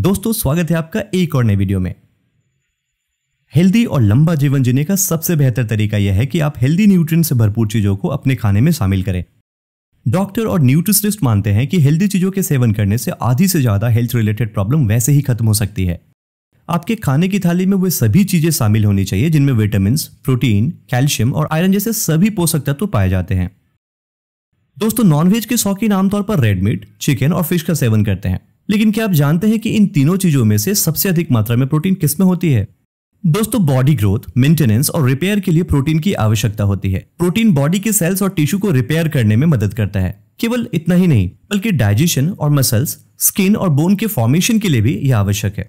दोस्तों स्वागत है आपका एक और नए वीडियो में हेल्दी और लंबा जीवन जीने का सबसे बेहतर तरीका यह है कि आप हेल्दी न्यूट्रिएंट से भरपूर चीजों को अपने खाने में शामिल करें डॉक्टर और न्यूट्रिशनिस्ट मानते हैं कि हेल्दी चीजों के सेवन करने से आधी से ज्यादा हेल्थ रिलेटेड प्रॉब्लम वैसे ही खत्म हो सकती है आपके खाने की थाली में वे सभी चीजें शामिल होनी चाहिए जिनमें विटामिन प्रोटीन कैल्शियम और आयरन जैसे सभी पोषक तत्व तो पाए जाते हैं दोस्तों नॉनवेज के शौकीन आमतौर पर रेड मीट चिकन और फिश का सेवन करते हैं लेकिन क्या आप जानते हैं कि इन तीनों चीजों में से सबसे अधिक मात्रा में प्रोटीन किस में होती है दोस्तों बॉडी ग्रोथ मेंटेनेंस और रिपेयर के लिए प्रोटीन की आवश्यकता होती है प्रोटीन बॉडी के सेल्स और टिश्यू को रिपेयर करने में मदद करता है केवल इतना ही नहीं बल्कि डाइजेशन और मसल्स स्किन और बोन के फॉर्मेशन के लिए भी यह आवश्यक है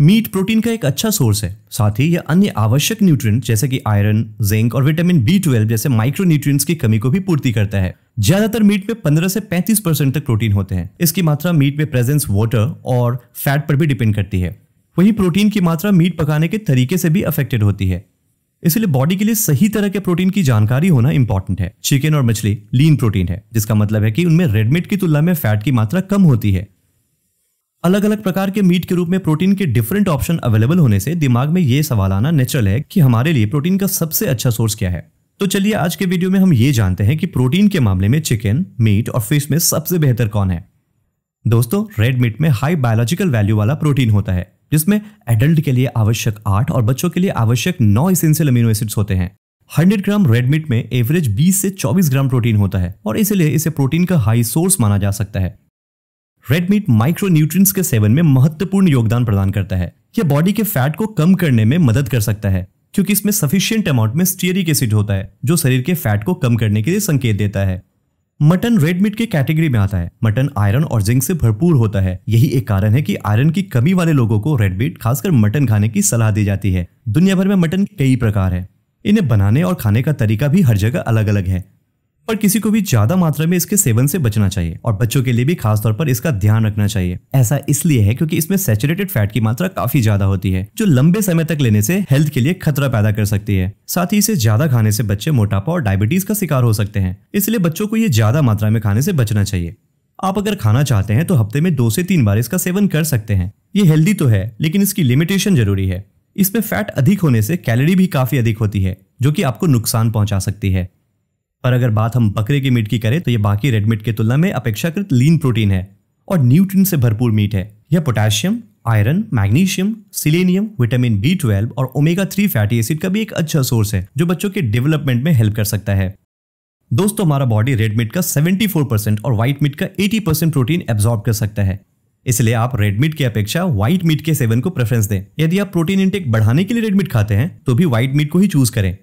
मीट प्रोटीन का एक अच्छा सोर्स है साथ ही यह अन्य आवश्यक न्यूट्रिएंट जैसे कि आयरन जिंक और विटामिन बी ट्वेल्व जैसे माइक्रो न्यूट्रिएंट्स की कमी को भी पूर्ति करता है ज्यादातर मीट में 15 से 35 परसेंट तक प्रोटीन होते हैं इसकी मात्रा मीट में प्रेजेंस वाटर और फैट पर भी डिपेंड करती है वहीं प्रोटीन की मात्रा मीट पकाने के तरीके से भी अफेक्टेड होती है इसलिए बॉडी के लिए सही तरह के प्रोटीन की जानकारी होना इंपॉर्टेंट है चिकन और मछली लीन प्रोटीन है जिसका मतलब है कि उनमें रेडमीट की तुलना में फैट की मात्रा कम होती है अलग अलग प्रकार के मीट के रूप में प्रोटीन के डिफरेंट ऑप्शन अवेलेबल होने से दिमाग में ये सवाल आना नेचुरल है कि हमारे लिए प्रोटीन का सबसे अच्छा सोर्स क्या है तो चलिए आज के वीडियो में हम ये जानते हैं कि प्रोटीन के मामले में चिकन मीट और फिश में सबसे बेहतर कौन है दोस्तों रेड मीट में हाई बायोलॉजिकल वैल्यू वाला प्रोटीन होता है जिसमें एडल्ट के लिए आवश्यक आठ और बच्चों के लिए आवश्यक नौ इसेंशियल अमीनो एसिड्स होते हैं 100 ग्राम रेड मीट में एवरेज 20 से 24 ग्राम प्रोटीन होता है और इसलिए इसे प्रोटीन का हाई सोर्स माना जा सकता है रेड मीट माइक्रो न्यूट्रिय के सेवन में महत्वपूर्ण योगदान प्रदान करता है यह बॉडी के फैट को कम करने में मदद कर सकता है क्योंकि इसमें सफिशियंट अमाउंट में स्टीयरिक एसिड होता है जो शरीर के फैट को कम करने के लिए संकेत देता है मटन रेड मीट के कैटेगरी में आता है मटन आयरन और जिंक से भरपूर होता है यही एक कारण है कि आयरन की कमी वाले लोगों को रेड मीट खासकर मटन खाने की सलाह दी जाती है दुनिया भर में मटन कई प्रकार है इन्हें बनाने और खाने का तरीका भी हर जगह अलग अलग है पर किसी को भी ज्यादा मात्रा में इसके सेवन से बचना चाहिए और बच्चों के लिए भी खासतौर पर इसका ध्यान रखना चाहिए ऐसा इसलिए है क्योंकि इसमें सेचुरेटेड फैट की मात्रा काफी ज्यादा होती है जो लंबे समय तक लेने से हेल्थ के लिए खतरा पैदा कर सकती है साथ ही इसे ज्यादा खाने से बच्चे मोटापा और डायबिटीज का शिकार हो सकते हैं इसलिए बच्चों को ये ज्यादा मात्रा में खाने से बचना चाहिए आप अगर खाना चाहते हैं तो हफ्ते में दो से तीन बार इसका सेवन कर सकते हैं ये हेल्दी तो है लेकिन इसकी लिमिटेशन जरूरी है इसमें फैट अधिक होने से कैलोरी भी काफी अधिक होती है जो कि आपको नुकसान पहुंचा सकती है पर अगर बात हम बकरे के मीट की करें तो ये बाकी रेड मीट की तुलना में अपेक्षाकृत लीन प्रोटीन है और न्यूट्रिन से भरपूर मीट है यह potassium iron magnesium selenium vitamin B twelve और ओमेगा थ्री फैटी एसिड का भी एक अच्छा सोर्स है जो बच्चों के डेवलपमेंट में हेल्प कर सकता है दोस्तों हमारा बॉडी रेड मीट का 74 परसेंट और व्हाइट मीट का 80 परसेंट प्रोटीन एब्जॉर्ब कर सकता है इसलिए आप रेड मीट की अपेक्षा व्हाइट मीट के सेवन को प्रेफरेंस दें यदि आप प्रोटीन इंटेक बढ़ाने के लिए रेड मीट खाते हैं तो भी व्हाइट मीट को ही चूज करें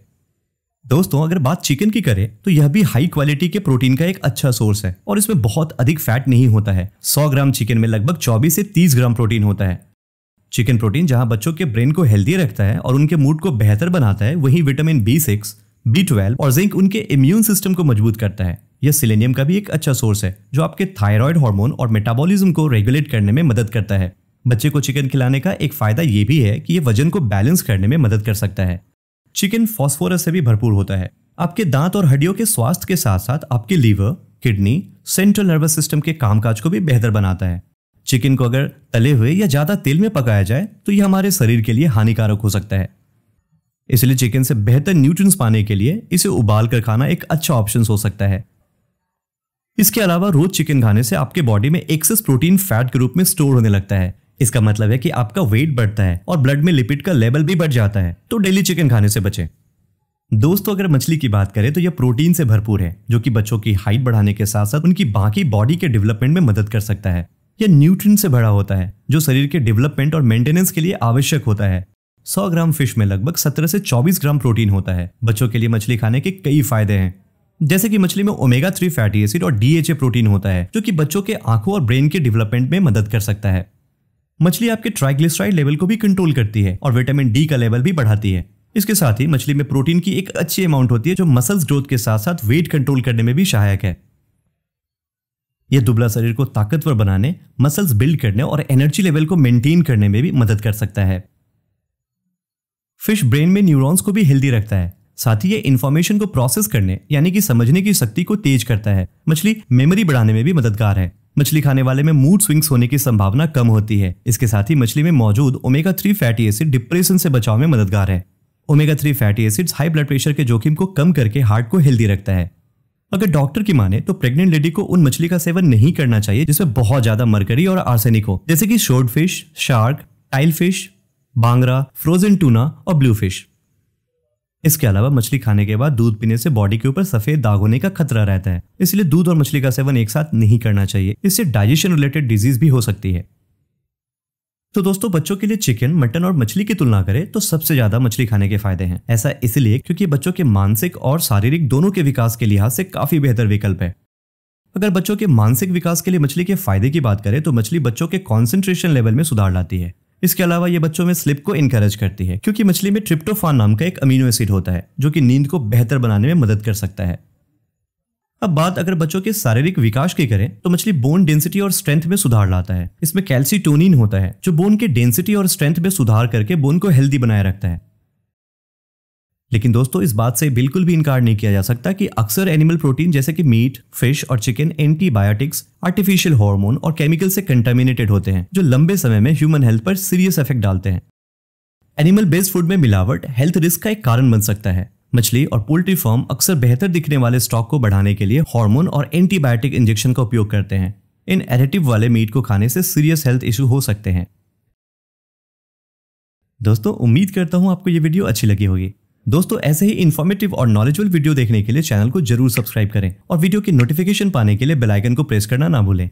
दोस्तों अगर बात चिकन की करें तो यह भी हाई क्वालिटी के प्रोटीन का एक अच्छा सोर्स है और इसमें बहुत अधिक फैट नहीं होता है 100 ग्राम चिकन में लगभग 24 से 30 ग्राम प्रोटीन होता है चिकन प्रोटीन जहां बच्चों के ब्रेन को हेल्दी रखता है और उनके मूड को बेहतर बनाता है वहीं vitamin B six B twelve और जिंक उनके इम्यून सिस्टम को मजबूत करता है यह सिलेनियम का भी एक अच्छा सोर्स है जो आपके थायराइड हार्मोन और मेटाबॉलिज्म को रेगुलेट करने में मदद करता है बच्चे को चिकन खिलाने का एक फायदा यह भी है कि यह वजन को बैलेंस करने में मदद कर सकता है चिकन फॉस्फोरस से भी भरपूर होता है आपके दांत और हड्डियों के स्वास्थ्य के साथ साथ आपके liver kidney central nervous system के कामकाज को भी बेहतर बनाता है चिकन को अगर तले हुए या ज्यादा तेल में पकाया जाए तो यह हमारे शरीर के लिए हानिकारक हो सकता है इसलिए चिकन से बेहतर न्यूट्रिएंट्स पाने के लिए इसे उबाल कर खाना एक अच्छा ऑप्शन हो सकता है इसके अलावा रोज चिकन खाने से आपके बॉडी में एक्सेस प्रोटीन फैट के रूप में स्टोर होने लगता है इसका मतलब है कि आपका वेट बढ़ता है और ब्लड में लिपिड का लेवल भी बढ़ जाता है तो डेली चिकन खाने से बचें दोस्तों अगर मछली की बात करें तो यह प्रोटीन से भरपूर है जो कि बच्चों की हाइट बढ़ाने के साथ साथ उनकी बाकी बॉडी के डेवलपमेंट में मदद कर सकता है यह न्यूट्रिन से भरा होता है जो शरीर के डेवलपमेंट और मेंटेनेंस के लिए आवश्यक होता है 100 ग्राम फिश में लगभग 17 से 24 ग्राम प्रोटीन होता है बच्चों के लिए मछली खाने के कई फायदे हैं जैसे कि मछली में ओमेगा थ्री फैटी एसिड और डीएचए प्रोटीन होता है जो कि बच्चों के आंखों और ब्रेन के डेवलपमेंट में मदद कर सकता है मछली आपके ट्राइग्लिसराइड लेवल को भी कंट्रोल करती है और विटामिन डी का लेवल भी बढ़ाती है इसके साथ ही मछली में प्रोटीन की एक अच्छी अमाउंट होती है जो मसल्स ग्रोथ के साथ साथ वेट कंट्रोल करने में भी सहायक है यह दुबला शरीर को ताकतवर बनाने मसल्स बिल्ड करने और एनर्जी लेवल को मेंटेन करने में भी मदद कर सकता है फिश ब्रेन में न्यूरॉन्स को भी हेल्दी रखता है साथ ही यह इंफॉर्मेशन को प्रोसेस करने यानी कि समझने की शक्ति को तेज करता है मछली मेमोरी बढ़ाने में भी मददगार है मछली खाने वाले में मूड स्विंग्स होने की संभावना कम होती है इसके साथ ही मछली में मौजूद omega three fatty acid depression से बचाव में मददगार है omega three fatty acids high blood pressure के जोखिम को कम करके हार्ट को हेल्दी रखता है अगर डॉक्टर की माने तो प्रेग्नेंट लेडी को उन मछली का सेवन नहीं करना चाहिए जिसमें बहुत ज्यादा मरकरी और आर्सेनिक हो जैसे कि sword fish shark tile fish बांगरा फ्रोजन टूना और ब्लू फिश इसके अलावा मछली खाने के बाद दूध पीने से बॉडी के ऊपर सफेद दाग होने का खतरा रहता है इसलिए दूध और मछली का सेवन एक साथ नहीं करना चाहिए इससे डाइजेशन रिलेटेड डिजीज भी हो सकती है तो दोस्तों बच्चों के लिए चिकन मटन और मछली की तुलना करें तो सबसे ज्यादा मछली खाने के फायदे हैं ऐसा इसलिए क्योंकि बच्चों के मानसिक और शारीरिक दोनों के विकास के लिहाज से काफी बेहतर विकल्प है अगर बच्चों के मानसिक विकास के लिए मछली के फायदे की बात करें तो मछली बच्चों के कॉन्सेंट्रेशन लेवल में सुधार लाती है इसके अलावा ये बच्चों में स्लिप को इनकरेज करती है क्योंकि मछली में ट्रिप्टोफान नाम का एक अमीनो एसिड होता है जो कि नींद को बेहतर बनाने में मदद कर सकता है अब बात अगर बच्चों के शारीरिक विकास की करें तो मछली बोन डेंसिटी और स्ट्रेंथ में सुधार लाता है इसमें कैल्सीटोनिन होता है जो बोन के डेंसिटी और स्ट्रेंथ में सुधार करके बोन को हेल्दी बनाए रखता है लेकिन दोस्तों इस बात से बिल्कुल भी इनकार नहीं किया जा सकता कि अक्सर एनिमल प्रोटीन जैसे कि मीट फिश और चिकन एंटीबायोटिक्स आर्टिफिशियल हार्मोन और केमिकल से कंटामिनेटेड होते हैं जो लंबे समय में ह्यूमन हेल्थ पर सीरियस इफेक्ट डालते हैं एनिमल बेस्ड फूड में मिलावट हेल्थ रिस्क का एक कारण बन सकता है मछली और पोल्ट्री फार्म अक्सर बेहतर दिखने वाले स्टॉक को बढ़ाने के लिए हार्मोन और एंटीबायोटिक इंजेक्शन का उपयोग करते हैं इन एडेटिव वाले मीट को खाने से सीरियस हेल्थ इशू हो सकते हैं दोस्तों उम्मीद करता हूं आपको ये वीडियो अच्छी लगी होगी दोस्तों ऐसे ही इन्फॉर्मेटिव और नॉलेजेबल वीडियो देखने के लिए चैनल को जरूर सब्सक्राइब करें और वीडियो की नोटिफिकेशन पाने के लिए बेलाइकन को प्रेस करना ना भूलें